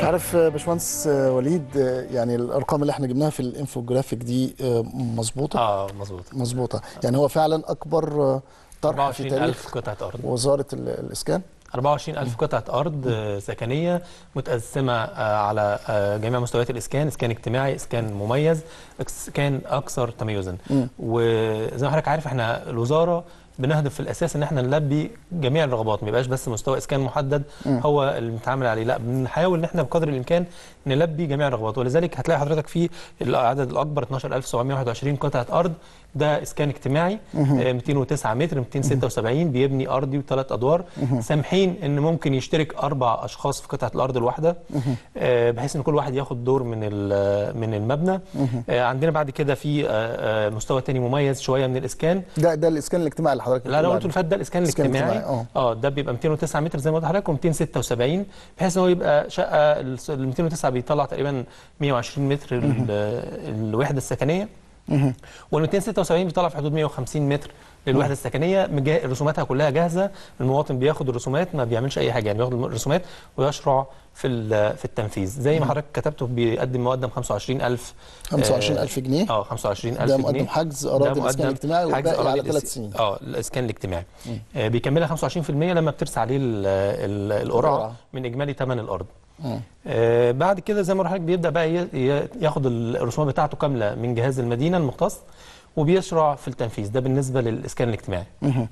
مش عارف آه، باشمهندس آه، وليد آه، يعني الارقام اللي احنا جبناها في الانفوجرافيك دي مظبوطه اه مظبوطه مظبوطه يعني هو فعلا اكبر طرح في تاريخ قطعه ارض وزاره الاسكان 24000 قطعة أرض سكنية متقسمة على جميع مستويات الإسكان إسكان اجتماعي إسكان مميز إسكان أكثر تميزا و زي ما حضرتك عارف احنا الوزاره بنهدف في الاساس ان احنا نلبي جميع الرغبات ما يبقاش بس مستوى اسكان محدد هو اللي بنتعامل عليه لا بنحاول ان احنا بقدر الامكان نلبي جميع الرغبات ولذلك هتلاقي حضرتك في العدد الاكبر 12721 قطعه ارض ده اسكان اجتماعي 209 آه، متر 276 بيبني ارضي وثلاث ادوار سامحين ان ممكن يشترك اربع اشخاص في قطعه الارض الواحده آه، بحيث ان كل واحد ياخد دور من من المبنى آه، عندنا بعد كده في مستوى ثاني مميز شويه من الاسكان ده ده الاسكان الاجتماعي اللي حضرتك لا انا قلت اللي فات ده الاسكان الاجتماعي آه. اه ده بيبقى 209 متر زي ما قلت لحضرتك و276 بحيث ان هو يبقى شقه ال 209 بيطلع تقريبا 120 متر الوحده السكنيه وال 276 بيطلع في حدود 150 متر للوحده السكنيه رسوماتها كلها جاهزه المواطن بياخد الرسومات ما بيعملش اي حاجه يعني بياخد الرسومات ويشرع في في التنفيذ زي ما حضرتك كتبته بيقدم مقدم 25000 25000 آه، جنيه اه 25000 جنيه ده مقدم حجز اراضي الاسكان الاجتماعي وباقي على ثلاث سنين اه الاسكان الاجتماعي آه بيكملها 25% لما بترسى عليه القرعه من اجمالي ثمن الارض آه، بعد كده زي ما حضرتك بيبدا بقى ياخد الرسومات بتاعته كامله من جهاز المدينه المختص وبيشرع في التنفيذ ده بالنسبه للاسكان الاجتماعي